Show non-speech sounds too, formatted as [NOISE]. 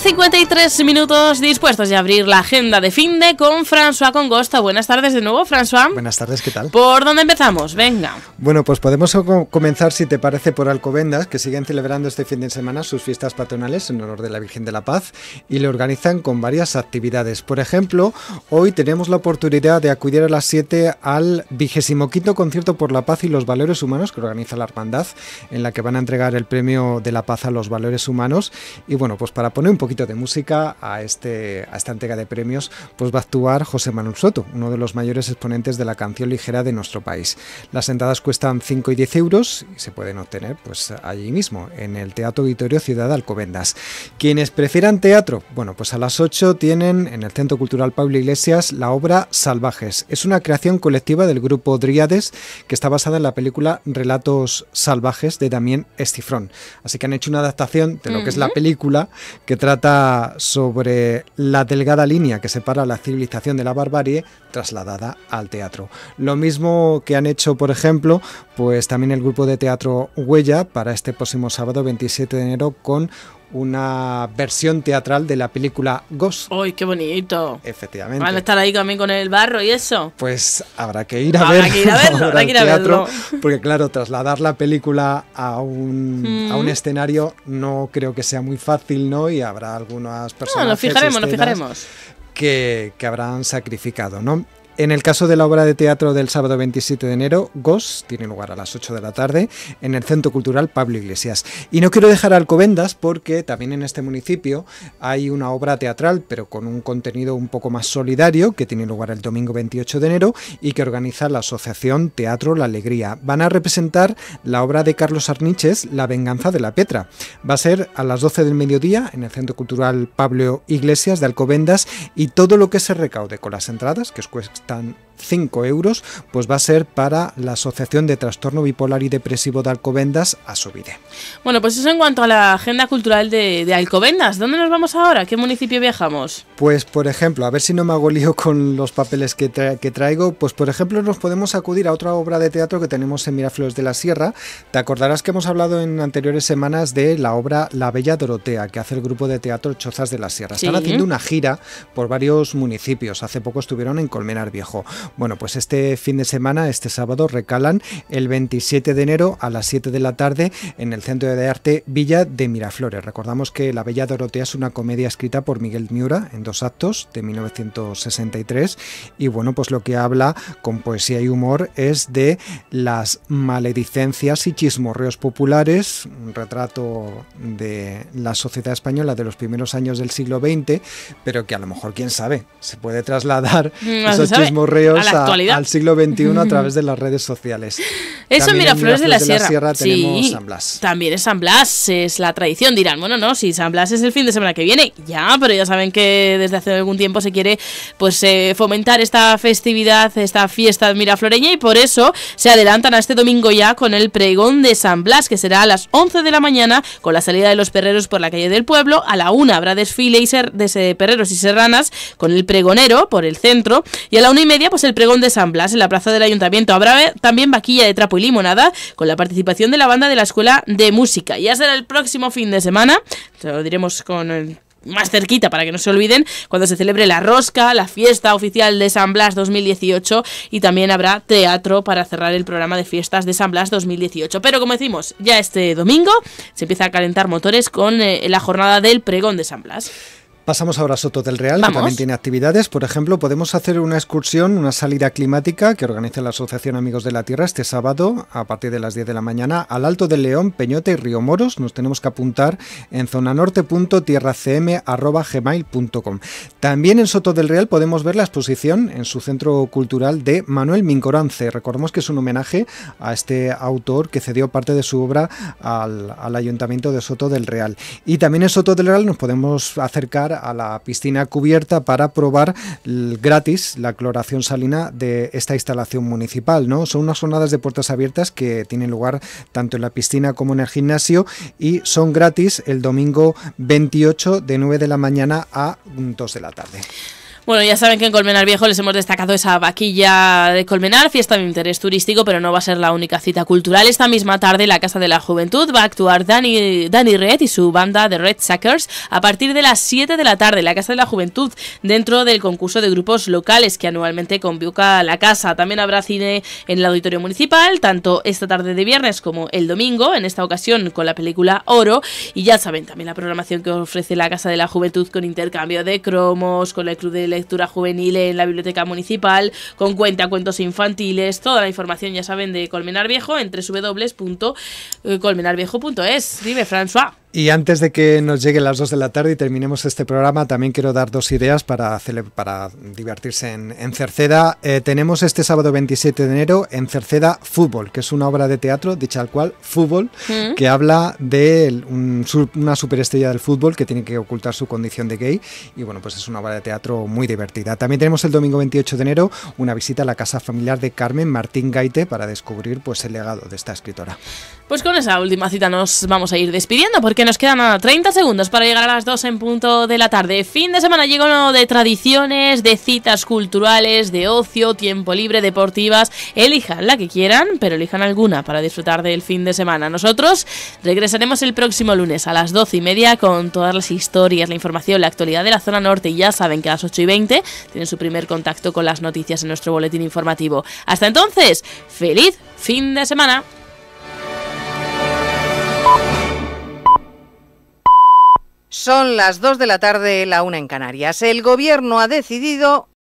53 minutos dispuestos de abrir la agenda de fin de con François Congosta. Buenas tardes de nuevo, François. Buenas tardes, ¿qué tal? ¿Por dónde empezamos? Venga. Bueno, pues podemos comenzar, si te parece, por Alcobendas, que siguen celebrando este fin de semana sus fiestas patronales en honor de la Virgen de la Paz y lo organizan con varias actividades. Por ejemplo, hoy tenemos la oportunidad de acudir a las 7 al 25 concierto por la paz y los valores humanos que organiza la Hermandad, en la que van a entregar el premio de la paz a los valores humanos. Y bueno, pues para poner un poquito de música a, este, a esta entrega de premios, pues va a actuar José Manuel Soto, uno de los mayores exponentes de la canción ligera de nuestro país. Las entradas cuestan 5 y 10 euros y se pueden obtener pues allí mismo, en el Teatro Auditorio Ciudad Alcobendas. Quienes prefieran teatro, bueno, pues a las 8 tienen en el Centro Cultural Pablo Iglesias la obra Salvajes. Es una creación colectiva del grupo Dríades que está basada en la película Relatos Salvajes de Damián Estifrón. Así que han hecho una adaptación de lo que es la película que trata trata sobre la delgada línea que separa la civilización de la barbarie trasladada al teatro. Lo mismo que han hecho, por ejemplo, pues también el grupo de teatro Huella para este próximo sábado 27 de enero con una versión teatral de la película Ghost. ¡Ay, qué bonito! Efectivamente. ¿Van a estar ahí también con el barro y eso? Pues habrá que ir a habrá Que ir a [LAUGHS] verlo, habrá que ir a verlo. Porque claro, trasladar la película mm. a un, escenario no creo que sea muy fácil, ¿no? Y habrá algunas personas... No, nos fijaremos, nos fijaremos. Que, que habrán sacrificado, ¿no? En el caso de la obra de teatro del sábado 27 de enero, GOS tiene lugar a las 8 de la tarde en el Centro Cultural Pablo Iglesias. Y no quiero dejar Alcobendas porque también en este municipio hay una obra teatral, pero con un contenido un poco más solidario, que tiene lugar el domingo 28 de enero y que organiza la Asociación Teatro La Alegría. Van a representar la obra de Carlos Arniches, La venganza de la Petra. Va a ser a las 12 del mediodía en el Centro Cultural Pablo Iglesias de Alcobendas y todo lo que se recaude con las entradas, que es cuesta tan 5 euros, pues va a ser para la Asociación de Trastorno Bipolar y Depresivo de Alcobendas, Asovide. Bueno, pues eso en cuanto a la agenda cultural de, Alcobendas. ¿Dónde nos vamos ahora? ¿Qué municipio viajamos? Pues, por ejemplo, a ver si no me hago lío con los papeles que, traigo, pues, por ejemplo, nos podemos acudir a otra obra de teatro que tenemos en Miraflores de la Sierra. Te acordarás que hemos hablado en anteriores semanas de la obra La Bella Dorotea, que hace el grupo de teatro Chozas de la Sierra. Están haciendo una gira por varios municipios. Hace poco estuvieron en Colmenar Viejo. Bueno, pues este fin de semana, este sábado, recalan el 27 de enero a las 7 de la tarde en el Centro de Arte Villa de Miraflores. Recordamos que La Bella Dorotea es una comedia escrita por Miguel Miura en dos actos de 1963 y bueno, pues lo que habla con poesía y humor es de las maledicencias y chismorreos populares, un retrato de la sociedad española de los primeros años del siglo XX, pero que a lo mejor, quién sabe, se puede trasladar no mm, esos morreos a, al siglo XXI a través de las redes sociales. Eso en mira, de la, Sierra, San Blas. También es San Blas, es la tradición. Dirán, bueno, no, si San Blas es el fin de semana que viene, ya, pero ya saben que desde hace algún tiempo se quiere pues eh, fomentar esta festividad, esta fiesta mirafloreña y por eso se adelantan a este domingo ya con el pregón de San Blas, que será a las 11 de la mañana con la salida de los perreros por la calle del pueblo. A la una habrá desfile de perreros y serranas con el pregonero por el centro y a la una y media, pues el pregón de San Blas en la plaza del ayuntamiento. Habrá eh, también vaquilla de trapo y limonada con la participación de la banda de la Escuela de Música. Ya será el próximo fin de semana, te lo diremos con eh, más cerquita para que no se olviden cuando se celebre la rosca, la fiesta oficial de San Blas 2018 y también habrá teatro para cerrar el programa de fiestas de San Blas 2018. Pero como decimos, ya este domingo se empieza a calentar motores con eh, la jornada del pregón de San Blas. Pasamos ahora a Soto del Real, que también tiene actividades. Por ejemplo, podemos hacer una excursión, una salida climática que organiza la Asociación Amigos de la Tierra este sábado a partir de las 10 de la mañana al Alto del León, Peñote y Río Moros. Nos tenemos que apuntar en zonanorte.tierracm.gmail.com. También en Soto del Real podemos ver la exposición en su centro cultural de Manuel Mincorance. Recordemos que es un homenaje a este autor que cedió parte de su obra al, al Ayuntamiento de Soto del Real. Y también en Soto del Real nos podemos acercar a la piscina cubierta para probar gratis la cloración salina de esta instalación municipal. ¿no? Son unas jornadas de puertas abiertas que tienen lugar tanto en la piscina como en el gimnasio y son gratis el domingo 28 de 9 de la mañana a 2 de la tarde. Bueno, ya saben que en Colmenar Viejo les hemos destacado esa vaquilla de Colmenar, fiesta de interés turístico, pero no va a ser la única cita cultural. Esta misma tarde la Casa de la Juventud va a actuar Dani, Red y su banda de Red Suckers a partir de las 7 de la tarde la Casa de la Juventud, dentro del concurso de grupos locales que anualmente convoca la casa. También habrá cine en el Auditorio Municipal, tanto esta tarde de viernes como el domingo, en esta ocasión con la película Oro. Y ya saben también la programación que ofrece la Casa de la Juventud con intercambio de cromos, con la Cruz del lectura juvenil en la biblioteca municipal, con cuenta, cuentos infantiles, toda la información ya saben de Colmenar Viejo en www.colmenarviejo.es. Eh, Dime, François. Y antes de que nos lleguen las 2 de la tarde y terminemos este programa, también quiero dar dos ideas para, para divertirse en, Cerceda. Eh, tenemos este sábado 27 de enero en Cerceda Fútbol, que es una obra de teatro, dicha al cual, Fútbol, mm. que habla de una superestrella del fútbol que tiene que ocultar su condición de gay. Y bueno, pues es una obra de teatro muy divertida. También tenemos el domingo 28 de enero una visita a la casa familiar de Carmen Martín Gaite para descubrir pues, el legado de esta escritora. Pues con esa última cita nos vamos a ir despidiendo porque nos quedan 30 segundos para llegar a las 2 en punto de la tarde. Fin de semana llega uno de tradiciones, de citas culturales, de ocio, tiempo libre, deportivas. Elijan la que quieran, pero elijan alguna para disfrutar del fin de semana. Nosotros regresaremos el próximo lunes a las 12 y media con todas las historias, la información, la actualidad de la zona norte. Y ya saben que a las 8 y 20 tienen su primer contacto con las noticias en nuestro boletín informativo. Hasta entonces, feliz fin de semana. Son las dos de la tarde, la una en Canarias. El Gobierno ha decidido